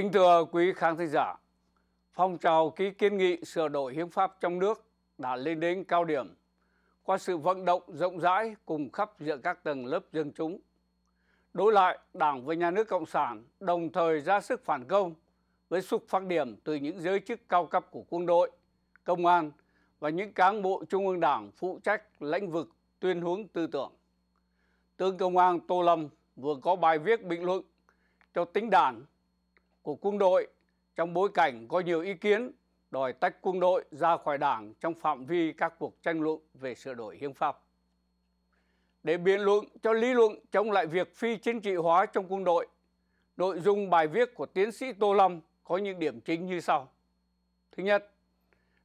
Kính thưa quý khán thính giả, phong trào ký kiến nghị sửa đổi hiến pháp trong nước đã lên đến cao điểm qua sự vận động rộng rãi cùng khắp giữa các tầng lớp dân chúng. Đối lại, Đảng và nhà nước Cộng sản đồng thời ra sức phản công với xuất phát điểm từ những giới chức cao cấp của quân đội, công an và những cán bộ Trung ương Đảng phụ trách lĩnh vực tuyên hướng tư tưởng. Tướng Công an Tô Lâm vừa có bài viết bình luận cho tính đảng của quân đội trong bối cảnh có nhiều ý kiến đòi tách quân đội ra khỏi đảng trong phạm vi các cuộc tranh luận về sửa đổi hiến pháp. Để biện luận cho lý luận chống lại việc phi chính trị hóa trong quân đội, nội dung bài viết của tiến sĩ Tô Lâm có những điểm chính như sau. Thứ nhất,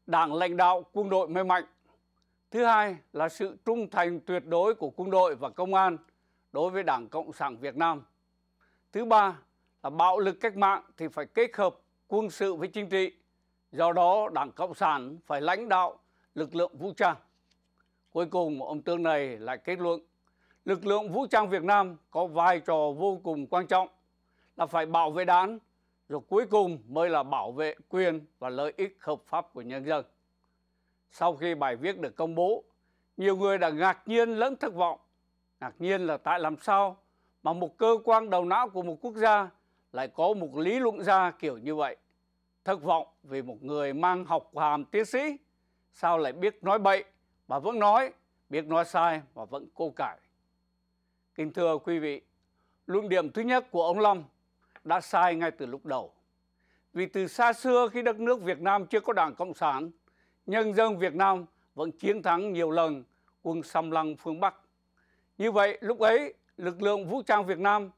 đảng lãnh đạo quân đội mê mạnh. Thứ hai là sự trung thành tuyệt đối của quân đội và công an đối với Đảng Cộng sản Việt Nam. Thứ ba là bạo lực cách mạng thì phải kết hợp quân sự với chính trị. Do đó, Đảng Cộng sản phải lãnh đạo lực lượng vũ trang. Cuối cùng, ông Tương này lại kết luận, lực lượng vũ trang Việt Nam có vai trò vô cùng quan trọng là phải bảo vệ đán, rồi cuối cùng mới là bảo vệ quyền và lợi ích hợp pháp của nhân dân. Sau khi bài viết được công bố, nhiều người đã ngạc nhiên lẫn thất vọng. Ngạc nhiên là tại làm sao mà một cơ quan đầu não của một quốc gia lại có một lý luận ra kiểu như vậy. Thất vọng vì một người mang học hàm tiến sĩ sao lại biết nói bậy mà vẫn nói, biết nói sai mà vẫn cô cải. Kính thưa quý vị, luận điểm thứ nhất của ông Long đã sai ngay từ lúc đầu. Vì từ xa xưa khi đất nước Việt Nam chưa có đảng Cộng sản, nhân dân Việt Nam vẫn chiến thắng nhiều lần quân xâm lăng phương Bắc. Như vậy, lúc ấy, lực lượng vũ trang Việt Nam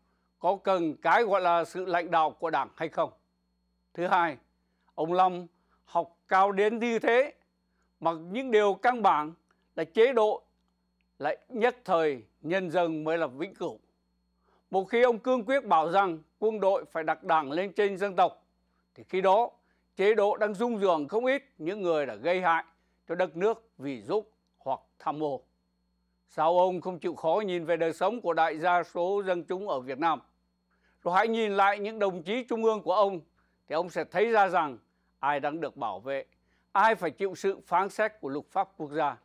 có cần cái gọi là sự lãnh đạo của Đảng hay không. Thứ hai, ông Long học cao đến như thế mà những điều căn bản là chế độ lại nhất thời nhân dân mới là vĩnh cửu. Một khi ông cương quyết bảo rằng quân đội phải đặt đảng lên trên dân tộc thì khi đó chế độ đang dung dường không ít những người đã gây hại cho đất nước vì giúp hoặc tham ô. Sao ông không chịu khó nhìn về đời sống của đại gia số dân chúng ở Việt Nam? rồi hãy nhìn lại những đồng chí trung ương của ông thì ông sẽ thấy ra rằng ai đang được bảo vệ, ai phải chịu sự phán xét của luật pháp quốc gia.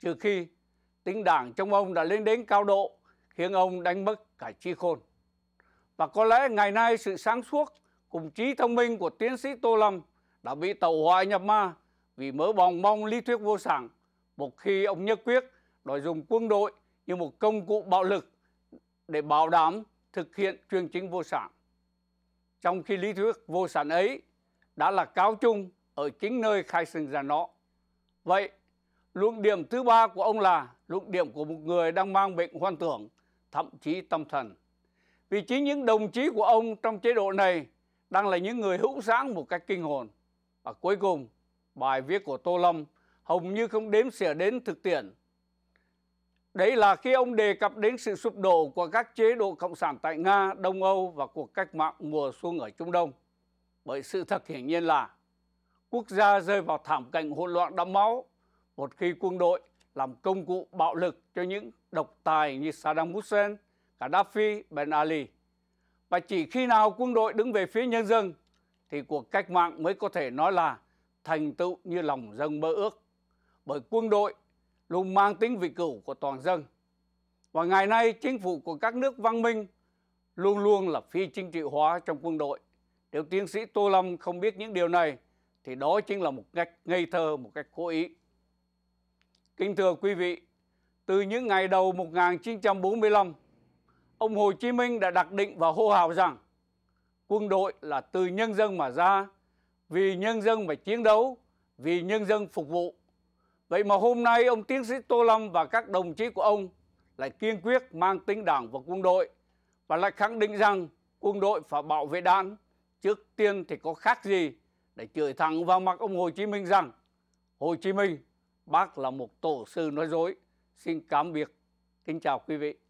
Trừ khi tính đảng trong ông đã lên đến cao độ khiến ông đánh mất cả trí khôn. Và có lẽ ngày nay sự sáng suốt cùng trí thông minh của tiến sĩ Tô Lâm đã bị tàu hoại nhập ma vì mớ bòng mong lý thuyết vô sản một khi ông nhất quyết đòi dùng quân đội như một công cụ bạo lực để bảo đảm thực hiện chuyên chính vô sản. Trong khi lý thuyết vô sản ấy đã là cao chung ở chính nơi khai sinh ra nó. Vậy, luận điểm thứ ba của ông là luận điểm của một người đang mang bệnh hoang tưởng, thậm chí tâm thần. Vì chính những đồng chí của ông trong chế độ này đang là những người hữu sáng một cách kinh hồn. Và cuối cùng, bài viết của Tô Lâm hầu như không đếm xỉa đến thực tiễn Đấy là khi ông đề cập đến sự sụp đổ của các chế độ cộng sản tại Nga, Đông Âu và cuộc cách mạng mùa xuân ở Trung Đông. Bởi sự thật hiển nhiên là quốc gia rơi vào thảm cảnh hỗn loạn đẫm máu một khi quân đội làm công cụ bạo lực cho những độc tài như Saddam Hussein, Gaddafi, Ben Ali. Và chỉ khi nào quân đội đứng về phía nhân dân thì cuộc cách mạng mới có thể nói là thành tựu như lòng dân mơ ước. Bởi quân đội luôn mang tính vị cửu của toàn dân. Và ngày nay, chính phủ của các nước văn minh luôn luôn là phi chính trị hóa trong quân đội. Nếu tiến sĩ Tô Lâm không biết những điều này, thì đó chính là một cách ngây thơ, một cách cố ý. Kính thưa quý vị, từ những ngày đầu 1945, ông Hồ Chí Minh đã đặc định và hô hào rằng quân đội là từ nhân dân mà ra, vì nhân dân mà chiến đấu, vì nhân dân phục vụ. Vậy mà hôm nay ông tiến sĩ Tô Lâm và các đồng chí của ông lại kiên quyết mang tính đảng và quân đội và lại khẳng định rằng quân đội phải bảo vệ đảng. Trước tiên thì có khác gì để chửi thẳng vào mặt ông Hồ Chí Minh rằng Hồ Chí Minh, bác là một tổ sư nói dối. Xin cảm biệt. Kính chào quý vị.